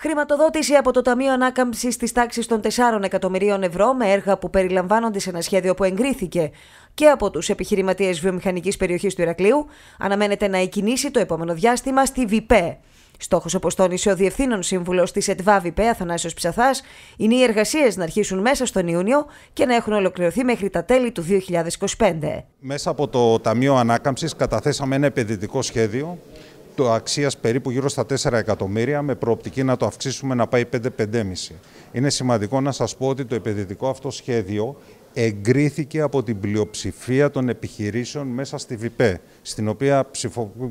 Χρηματοδότηση από το Ταμείο Ανάκαμψης της τάξης των 4 εκατομμυρίων ευρώ με έργα που περιλαμβάνονται σε ένα σχέδιο που εγκρίθηκε και από τους επιχειρηματίες βιομηχανικής περιοχής του Ηρακλείου, αναμένεται να εκκινήσει το επόμενο διάστημα στη ΒΠΕ. Στόχος, όπως τόνισε ο Διευθύνων Σύμβουλος της ΕΤΒΑ ΒΠΕ Αθανάσιος Ψαθάς, είναι οι εργασίες να αρχίσουν μέσα στον Ιούνιο και να έχουν ολοκληρωθεί μέχρι τα τέλη του 2025. Μέσα από το Ταμείο Ανάκαμψης καταθέσαμε ένα επενδυτικό σχέδιο το αξίας περίπου γύρω στα 4 εκατομμύρια με προοπτική να το αυξήσουμε να πάει 5-5,5. Είναι σημαντικό να σας πω ότι το επενδυτικό αυτό σχέδιο εγκρίθηκε από την πλειοψηφία των επιχειρήσεων μέσα στη ΒΠΕ, στην οποία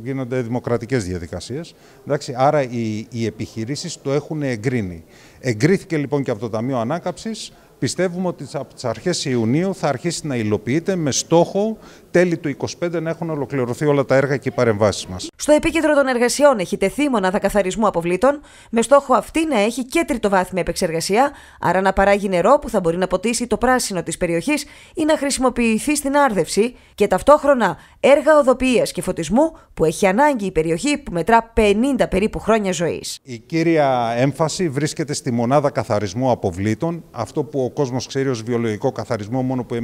γίνονται δημοκρατικές διαδικασίες. Εντάξει, άρα οι, οι επιχειρήσεις το έχουν εγκρίνει. Εγκρίθηκε λοιπόν και από το Ταμείο Ανάκαψης, Πιστεύουμε ότι από τις αρχές Ιουνίου θα αρχίσει να υλοποιείται με στόχο τέλη του 25 να έχουν ολοκληρωθεί όλα τα έργα και οι παρεμβάσεις μας. Στο επίκεντρο των εργασιών έχει τεθεί μονάδα καθαρισμού αποβλήτων, με στόχο αυτή να έχει και τριτοβάθμια επεξεργασία, άρα να παράγει νερό που θα μπορεί να ποτίσει το πράσινο της περιοχής ή να χρησιμοποιηθεί στην άρδευση και ταυτόχρονα έργα οδοποιίας και φωτισμού που έχει ανάγκη η περιοχή που μετρά 50 περίπου χρόνια ζωής. Η κύρια έμφαση βρίσκεται στη μονάδα καθαρισμού αποβλήτων, αυτό που ο κόσμος ξέρει ως βιολογικό καθαρισμό, μόνο που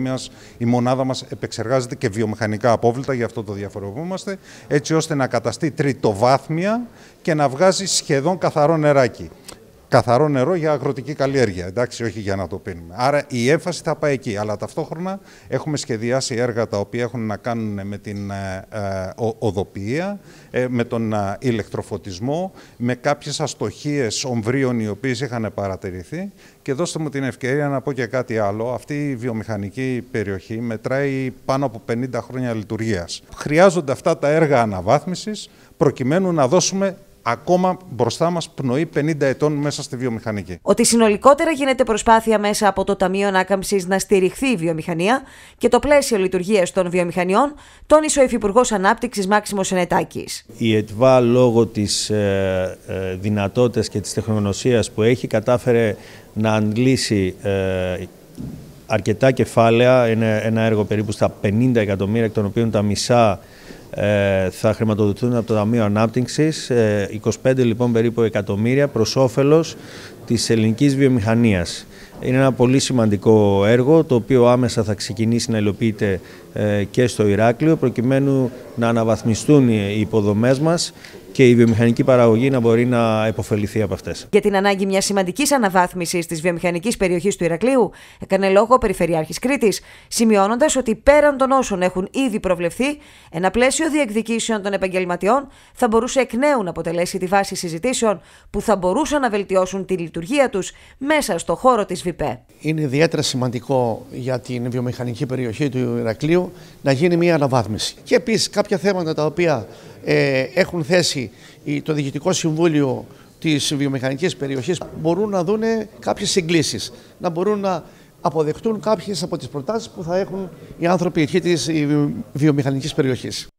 η μονάδα μας επεξεργάζεται και βιολογικό βιομηχανικά απόβλητα, γι' αυτό το διαφοροποιούμαστε, έτσι ώστε να καταστεί τριτοβάθμια και να βγάζει σχεδόν καθαρό νεράκι καθαρό νερό για αγροτική καλλιέργεια. Εντάξει, όχι για να το πίνουμε. Άρα η έμφαση θα πάει εκεί. Αλλά ταυτόχρονα έχουμε σχεδιάσει έργα τα οποία έχουν να κάνουν με την ε, ε, οδοποιία, ε, με τον ηλεκτροφωτισμό, με κάποιες αστοχίες ομβρίων οι οποίες είχαν παρατηρηθεί. Και δώστε μου την ευκαιρία να πω και κάτι άλλο. Αυτή η βιομηχανική περιοχή μετράει πάνω από 50 χρόνια λειτουργίας. Χρειάζονται αυτά τα έργα αναβάθμισης προκειμένου να δώσουμε ακόμα μπροστά μας πνοή 50 ετών μέσα στη βιομηχανική. Ότι συνολικότερα γίνεται προσπάθεια μέσα από το Ταμείο Ανάκαμψης να στηριχθεί η βιομηχανία και το πλαίσιο λειτουργίας των βιομηχανιών, τόνισε ο Υφυπουργός Ανάπτυξης Μάξιμος Σενετάκη. Η ΕΤΒΑ, λόγω της ε, ε δυνατότητας και της τεχνογνωσίας που έχει, κατάφερε να αντλήσει. Ε, αρκετά κεφάλαια, είναι ένα έργο περίπου στα 50 εκατομμύρια, εκ των οποίων τα μισά ε, θα χρηματοδοτηθούν από το Ταμείο Ανάπτυξης. 25 ε, λοιπόν περίπου εκατομμύρια προς όφελος της ελληνικής βιομηχανίας. Είναι ένα πολύ σημαντικό έργο το οποίο άμεσα θα ξεκινήσει να υλοποιείται ε, και στο Ηράκλειο προκειμένου να αναβαθμιστούν οι υποδομές μας και η βιομηχανική παραγωγή να μπορεί να επωφεληθεί από αυτές. Για την ανάγκη μιας σημαντικής αναβάθμισης της βιομηχανικής περιοχής του Ηρακλείου, έκανε λόγο ο Περιφερειάρχης Κρήτης, σημειώνοντας ότι πέραν των όσων έχουν ήδη προβλεφθεί, ένα πλαίσιο διεκδικήσεων των επαγγελματιών θα μπορούσε εκ νέου να αποτελέσει τη βάση συζητήσεων που θα μπορούσαν να βελτιώσουν τη λειτουργία τους μέσα στο χώρο της βιομηχανική είναι ιδιαίτερα σημαντικό για την βιομηχανική περιοχή του Ηρακλείου να γίνει μια αναβάθμιση. Και επίσης κάποια θέματα τα οποία ε, έχουν θέσει το Διοικητικό Συμβούλιο της βιομηχανικής περιοχής μπορούν να δουν κάποιες συγκλήσεις. Να μπορούν να αποδεχτούν κάποιες από τις προτάσεις που θα έχουν οι άνθρωποι εκεί της βιομηχανικής περιοχής.